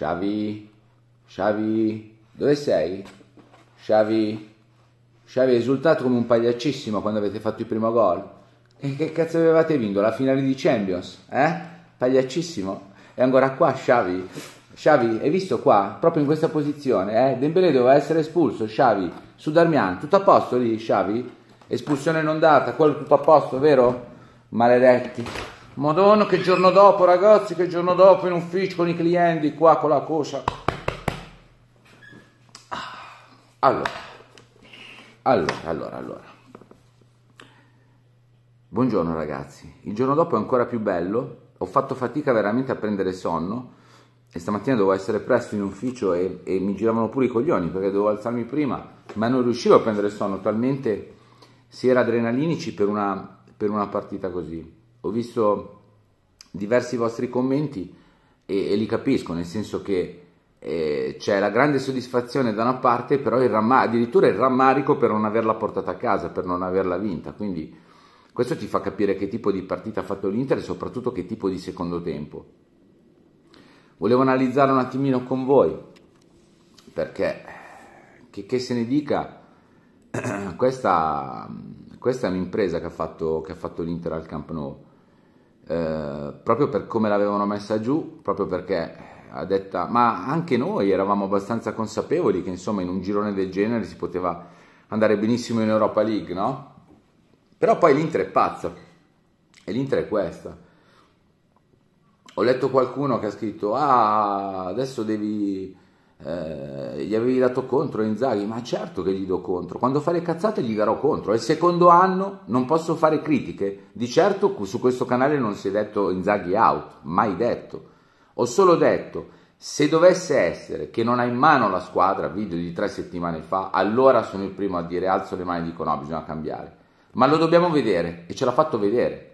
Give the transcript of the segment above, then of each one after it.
Xavi, Xavi, dove sei? Xavi, Xavi è esultato come un pagliaccissimo quando avete fatto il primo gol. E che cazzo avevate vinto? La finale di Champions, eh? Pagliaccissimo. È ancora qua Xavi. Xavi, hai visto qua? Proprio in questa posizione, eh? Dembélé doveva essere espulso, Xavi. Sudarmian, tutto a posto lì, Xavi? Espulsione non data, quello tutto a posto, vero? Maledetti. Madonna che giorno dopo ragazzi, che giorno dopo in ufficio con i clienti, qua con la coscia. Ah, allora, allora, allora, allora. Buongiorno ragazzi, il giorno dopo è ancora più bello, ho fatto fatica veramente a prendere sonno e stamattina dovevo essere presto in ufficio e, e mi giravano pure i coglioni perché dovevo alzarmi prima, ma non riuscivo a prendere sonno, talmente si era adrenalinici per una, per una partita così ho visto diversi vostri commenti e, e li capisco, nel senso che eh, c'è la grande soddisfazione da una parte, però il rammar- addirittura il rammarico per non averla portata a casa, per non averla vinta. Quindi questo ti fa capire che tipo di partita ha fatto l'Inter e soprattutto che tipo di secondo tempo. Volevo analizzare un attimino con voi, perché che, che se ne dica, questa, questa, è un'impresa che ha fatto, che ha fatto l'Inter al Camp Nou eh, proprio per come l'avevano messa giù, proprio perché eh, ha detta, ma anche noi eravamo abbastanza consapevoli che insomma in un girone del genere si poteva andare benissimo in Europa League, no? Però poi l'Inter è pazza e l'Inter è questa. Ho letto qualcuno che ha scritto: Ah, adesso devi eh, gli avevi dato contro Inzaghi, ma certo che gli do contro, quando fa le cazzate gli darò contro, è il secondo anno, non posso fare critiche, di certo su questo canale non si è detto Inzaghi out, mai detto, ho solo detto se dovesse essere che non ha in mano la squadra, video di tre settimane fa, allora sono il primo a dire alzo le mani e dico no, bisogna cambiare, ma lo dobbiamo vedere e ce l'ha fatto vedere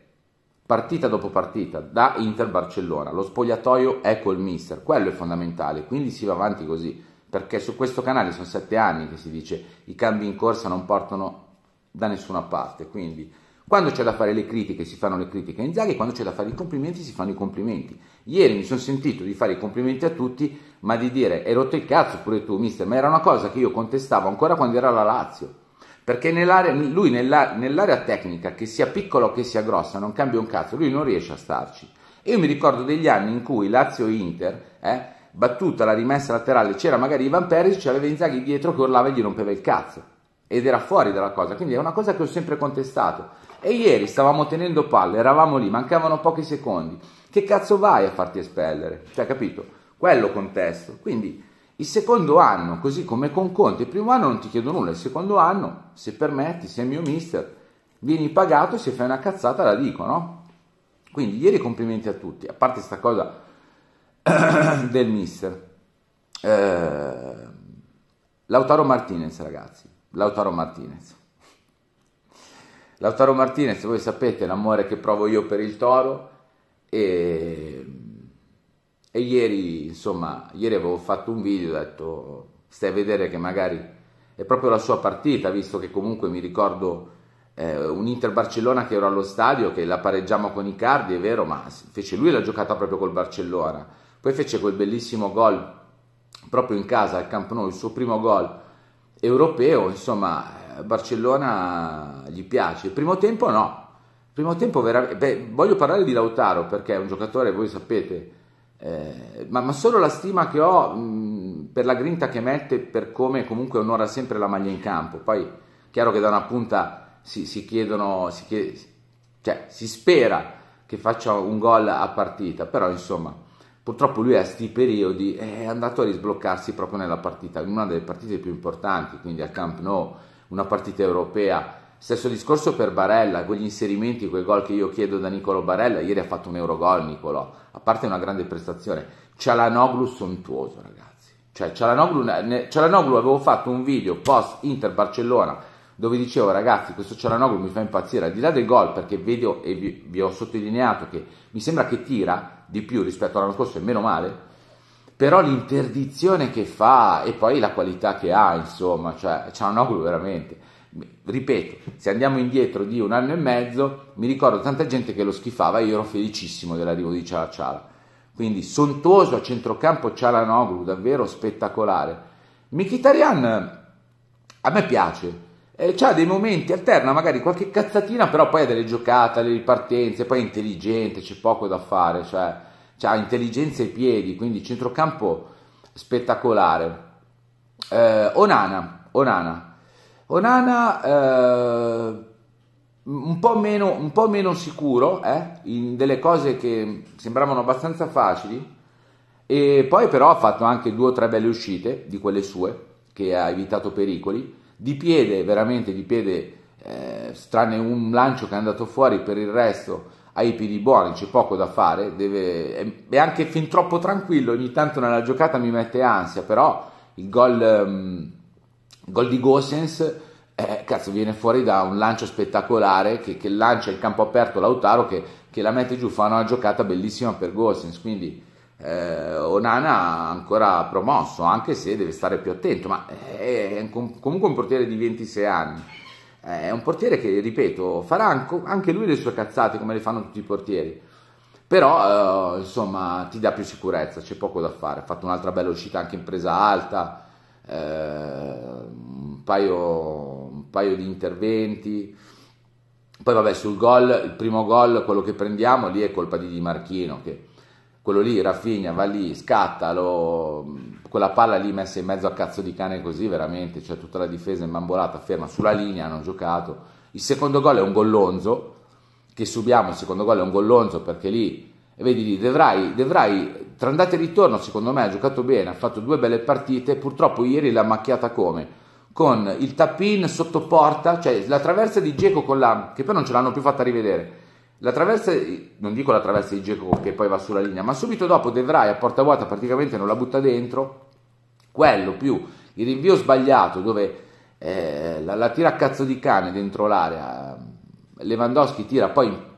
partita dopo partita, da Inter-Barcellona, lo spogliatoio è col mister, quello è fondamentale, quindi si va avanti così, perché su questo canale sono sette anni che si dice i cambi in corsa non portano da nessuna parte, quindi quando c'è da fare le critiche si fanno le critiche a Inzaghi, quando c'è da fare i complimenti si fanno i complimenti. Ieri mi sono sentito di fare i complimenti a tutti, ma di dire hai rotto il cazzo pure tu mister, ma era una cosa che io contestavo ancora quando era la Lazio perché nell'area, lui nella, nell'area tecnica, che sia piccola o che sia grossa, non cambia un cazzo, lui non riesce a starci. E io mi ricordo degli anni in cui Lazio-Inter, eh, battuta la rimessa laterale, c'era magari Ivan Perisic, c'aveva Inzaghi dietro che urlava e gli rompeva il cazzo. Ed era fuori dalla cosa, quindi è una cosa che ho sempre contestato. E ieri stavamo tenendo palle, eravamo lì, mancavano pochi secondi. Che cazzo vai a farti espellere? Cioè, capito? Quello contesto. Quindi il secondo anno, così come con Conte, il primo anno non ti chiedo nulla, il secondo anno, se permetti, sei mio mister, vieni pagato e se fai una cazzata la dico, no? Quindi ieri complimenti a tutti, a parte questa cosa del mister. Eh, Lautaro Martinez, ragazzi, Lautaro Martinez. Lautaro Martinez, voi sapete l'amore che provo io per il Toro e e ieri, insomma, ieri avevo fatto un video, ho detto, stai a vedere che magari è proprio la sua partita, visto che comunque mi ricordo eh, un Inter-Barcellona che ero allo stadio, che la pareggiamo con i cardi, è vero, ma fece lui l'ha giocata proprio col Barcellona. Poi fece quel bellissimo gol proprio in casa al Camp Nou, il suo primo gol europeo, insomma, eh, Barcellona gli piace. Il primo tempo no. Il primo tempo veramente... voglio parlare di Lautaro perché è un giocatore, voi sapete, eh, ma, ma, solo la stima che ho mh, per la grinta che mette, per come comunque onora sempre la maglia in campo. Poi, chiaro che da una punta si, si chiedono, si, chied... cioè, si spera che faccia un gol a partita, però insomma, purtroppo lui a sti periodi è andato a risbloccarsi proprio nella partita, in una delle partite più importanti, quindi al Camp Nou, una partita europea Stesso discorso per Barella, quegli inserimenti, quel gol che io chiedo da Nicolo Barella, ieri ha fatto un Eurogol Nicolo, a parte una grande prestazione. Cialanoglu sontuoso ragazzi, cioè Cialanoglu, Cialanoglu avevo fatto un video post Inter Barcellona dove dicevo ragazzi questo Cialanoglu mi fa impazzire, al di là del gol perché vedo e vi, vi ho sottolineato che mi sembra che tira di più rispetto all'anno scorso e meno male, però l'interdizione che fa e poi la qualità che ha insomma, cioè Cialanoglu veramente ripeto, se andiamo indietro di un anno e mezzo, mi ricordo tanta gente che lo schifava, io ero felicissimo dell'arrivo di Ciala Ciala. Quindi sontuoso a centrocampo Cialanoglu, davvero spettacolare. Mkhitaryan a me piace, eh, ha dei momenti, alterna magari qualche cazzatina, però poi ha delle giocate, le ripartenze, poi è intelligente, c'è poco da fare, cioè ha intelligenza ai piedi, quindi centrocampo spettacolare. Eh, Onana, Onana, Onana eh, un, po meno, un, po meno, sicuro eh, in delle cose che sembravano abbastanza facili e poi però ha fatto anche due o tre belle uscite di quelle sue che ha evitato pericoli di piede veramente di piede eh, tranne un lancio che è andato fuori per il resto ha i piedi buoni c'è poco da fare deve, è, è, anche fin troppo tranquillo ogni tanto nella giocata mi mette ansia però il gol um, Gol di Gosens, eh, cazzo, viene fuori da un lancio spettacolare che, che lancia in campo aperto Lautaro che, che, la mette giù, fa una giocata bellissima per Gosens, quindi eh, Onana ancora promosso, anche se deve stare più attento, ma eh, è, è comunque un portiere di 26 anni. Eh, è un portiere che, ripeto, farà anche lui le sue cazzate come le fanno tutti i portieri. Però, eh, insomma, ti dà più sicurezza, c'è poco da fare. Ha fatto un'altra bella uscita anche in presa alta. Eh, un, paio, un, paio, di interventi. Poi vabbè sul gol, il primo gol, quello che prendiamo lì è colpa di Di Marchino, che quello lì, Raffigna, va lì, scatta, lo, quella palla lì messa in mezzo a cazzo di cane così, veramente, cioè tutta la difesa imbambolata, ferma sulla linea, hanno giocato. Il secondo gol è un gollonzo, che subiamo, il secondo gol è un gollonzo perché lì e vedi, Devrai, Devrai tra andata e ritorno, secondo me ha giocato bene, ha fatto due belle partite, purtroppo ieri l'ha macchiata come? Con il tap-in sotto porta, cioè la traversa di Geco con la... che poi non ce l'hanno più fatta rivedere. La traversa, non dico la traversa di Geco che poi va sulla linea, ma subito dopo Devrai a porta vuota praticamente non la butta dentro, quello più il rinvio sbagliato dove eh, la, la tira a cazzo di cane dentro l'area, Lewandowski tira poi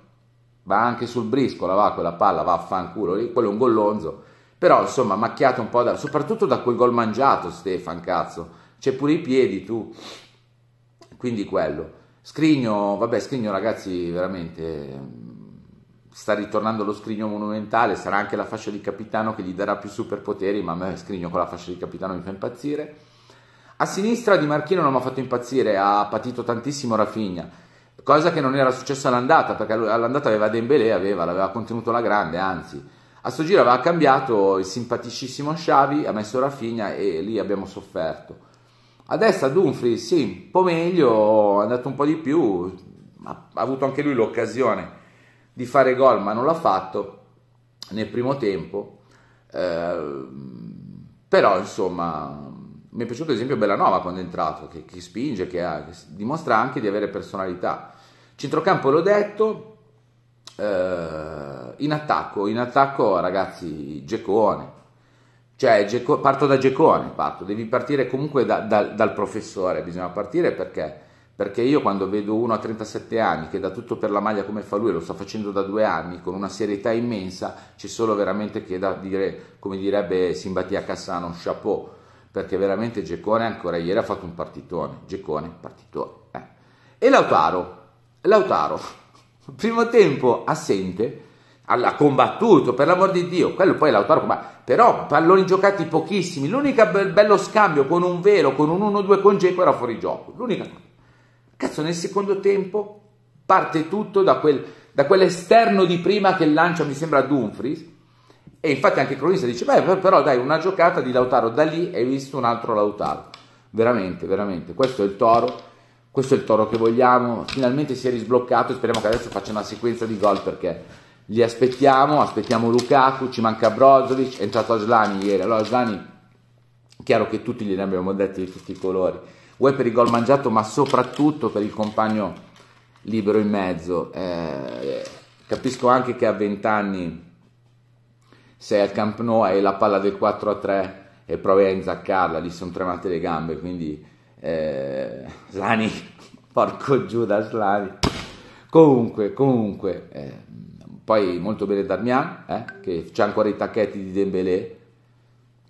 va anche sul briscola, va quella palla, va a fanculo lì, quello è un gollonzo, però insomma macchiato un po', da, soprattutto da quel gol mangiato Stefan, cazzo, c'è pure i piedi tu, quindi quello. Scrigno, vabbè Scrigno ragazzi veramente mm, sta ritornando lo scrigno monumentale, sarà anche la fascia di capitano che gli darà più superpoteri, ma a me scrigno con la fascia di capitano mi fa impazzire. A sinistra Di Marchino non mi ha fatto impazzire, ha patito tantissimo Rafinha cosa che non era successa all'andata, perché all'andata aveva Dembélé, aveva, l'aveva contenuto la grande, anzi. A sto giro aveva cambiato il simpaticissimo Xavi, ha messo Rafinha e lì abbiamo sofferto. Adesso a Dumfries sì, un po' meglio, è andato un po' di più, ha avuto anche lui l'occasione di fare gol, ma non l'ha fatto nel primo tempo. Eh, però insomma mi è piaciuto ad esempio Bellanova quando è entrato, che, che spinge, che, ha, che, dimostra anche di avere personalità. Centrocampo l'ho detto, eh, in attacco, in attacco ragazzi, Geccone, cioè Geco, parto da Geccone, parto, devi partire comunque da, da, dal professore, bisogna partire perché? Perché io quando vedo uno a 37 anni che dà tutto per la maglia come fa lui, lo sta facendo da due anni con una serietà immensa, c'è solo veramente che da dire, come direbbe Simbatia Cassano, un chapeau perché veramente Geccone ancora ieri ha fatto un partitone, Geccone partitone. Eh. E Lautaro, Lautaro, primo tempo assente, ha combattuto, per l'amor di Dio, quello poi Lautaro però palloni giocati pochissimi, l'unico bello scambio con un velo, con un 1-2 con Geco era fuori gioco, l'unica cosa. Cazzo, nel secondo tempo parte tutto da, quel, da quell'esterno di prima che lancia, mi sembra, Dumfries, e infatti anche il cronista dice, beh, però dai, una giocata di Lautaro, da lì hai visto un altro Lautaro. Veramente, veramente, questo è il toro, questo è il toro che vogliamo, finalmente si è risbloccato, speriamo che adesso faccia una sequenza di gol perché li aspettiamo, aspettiamo Lukaku, ci manca Brozovic, è entrato Aslani ieri, allora Aslani, chiaro che tutti gliene abbiamo detti di tutti i colori, vuoi per il gol mangiato ma soprattutto per il compagno libero in mezzo, eh, capisco anche che a 20 anni sei al Camp Nou hai la palla del 4 a 3 e provi a inzaccarla, lì sono tremate le gambe, quindi eh, Slani, porco Giuda Slani. Comunque, comunque, eh, poi molto bene Darmian, eh, che c'è ancora i tacchetti di Dembélé,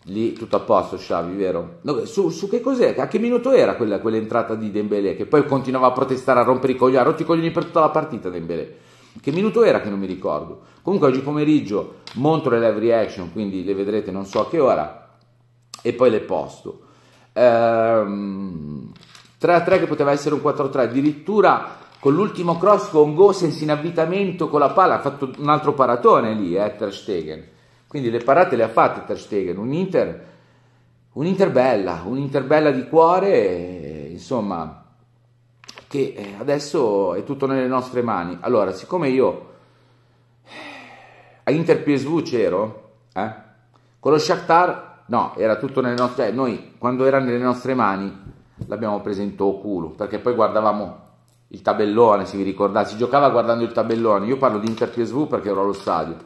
lì tutto a posto Xavi, vero? No, su, su, che cos'è? A che minuto era quella, quell'entrata di Dembélé, che poi continuava a protestare, a rompere i coglioni, ha rotto i coglioni per tutta la partita Dembélé. Che minuto era che non mi ricordo. Comunque oggi pomeriggio monto le live reaction, quindi le vedrete non so a che ora, e poi le posto. Ehm, 3-3 che poteva essere un 4-3, addirittura con l'ultimo cross con Gosens in avvitamento con la palla, ha fatto un altro paratone lì, eh, Ter Stegen. Quindi le parate le ha fatte Ter Stegen, un Inter, un Inter bella, un Inter bella di cuore, e, insomma che eh, adesso è tutto nelle nostre mani. Allora, siccome io eh, a Inter PSV c'ero, eh, con lo Shakhtar no, era tutto nelle nostre... mani. Eh, noi quando era nelle nostre mani l'abbiamo preso in culo, perché poi guardavamo il tabellone, se vi ricordate, si giocava guardando il tabellone. Io parlo di Inter PSV perché ero allo stadio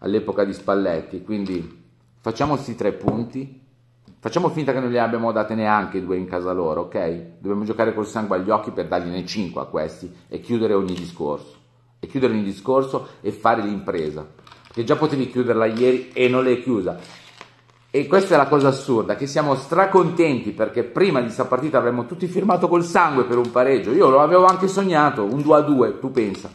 all'epoca di Spalletti, quindi facciamo questi tre punti Facciamo finta che non le abbiamo date neanche due in casa loro, ok? Dobbiamo giocare col sangue agli occhi per dargliene cinque a questi e chiudere ogni discorso. E chiudere ogni discorso e fare l'impresa. Perché già potevi chiuderla ieri e non l'hai chiusa. E questa è la cosa assurda, che siamo stracontenti perché prima di questa partita avremmo tutti firmato col sangue per un pareggio. Io lo avevo anche sognato, un 2-2, tu pensa.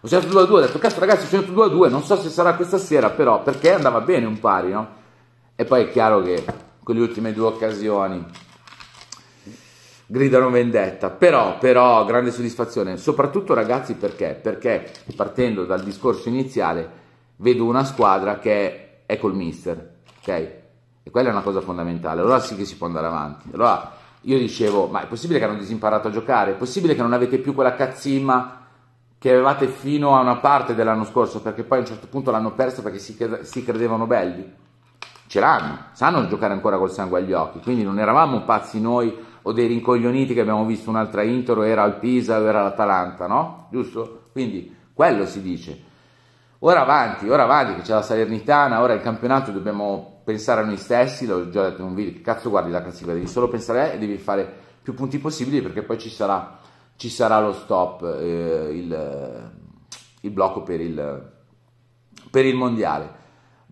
Ho sentito 2-2, ho detto, cazzo ragazzi, ho sentito 2-2, non so se sarà questa sera, però perché andava bene un pari, no? E poi è chiaro che quelle ultime due occasioni gridano vendetta, però, però, grande soddisfazione, soprattutto ragazzi perché? Perché partendo dal discorso iniziale vedo una squadra che è col mister, ok? E quella è una cosa fondamentale, allora sì che si può andare avanti. Allora io dicevo, ma è possibile che hanno disimparato a giocare? È possibile che non avete più quella cazzimma che avevate fino a una parte dell'anno scorso, perché poi a un certo punto l'hanno persa perché si, credevano belli? ce l'hanno, sanno giocare ancora col sangue agli occhi, quindi non eravamo pazzi noi o dei rincoglioniti che abbiamo visto un'altra intro, era al Pisa o era l'Atalanta, no? Giusto? Quindi quello si dice. Ora avanti, ora avanti, che c'è la Salernitana, ora il campionato dobbiamo pensare a noi stessi, l'ho già detto in un video, che cazzo guardi la classifica, devi solo pensare e devi fare più punti possibili perché poi ci sarà, ci sarà lo stop, eh, il, il, blocco per il, per il mondiale.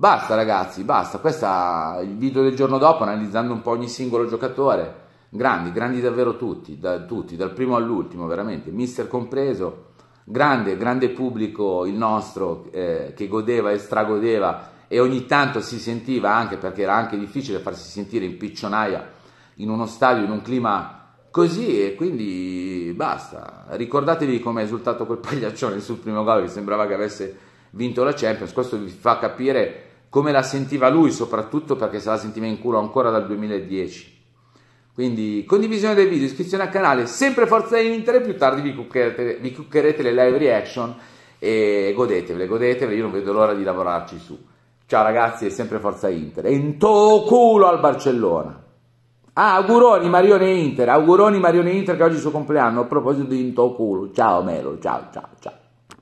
Basta ragazzi, basta. Questo è il video del giorno dopo analizzando un po' ogni singolo giocatore. Grandi, grandi davvero tutti, da, tutti dal primo all'ultimo, veramente, mister compreso. Grande, grande pubblico il nostro eh, che godeva e stragodeva e ogni tanto si sentiva anche perché era anche difficile farsi sentire in piccionaia in uno stadio, in un clima così e quindi basta. Ricordatevi come ha esultato quel pagliaccione sul primo gol che sembrava che avesse vinto la Champions. Questo vi fa capire come la sentiva lui, soprattutto perché se la sentiva in culo ancora dal 2010. Quindi condivisione del video, iscrizione al canale, sempre Forza Inter più tardi vi cuccherete, vi cuccherete le live reaction e godetevele, godetevele, io non vedo l'ora di lavorarci su. Ciao ragazzi è sempre Forza Inter. E in to culo al Barcellona. Ah, auguroni Marione Inter, auguroni Marione Inter che oggi è il suo compleanno, a proposito di in to culo. Ciao Melo, ciao ciao ciao.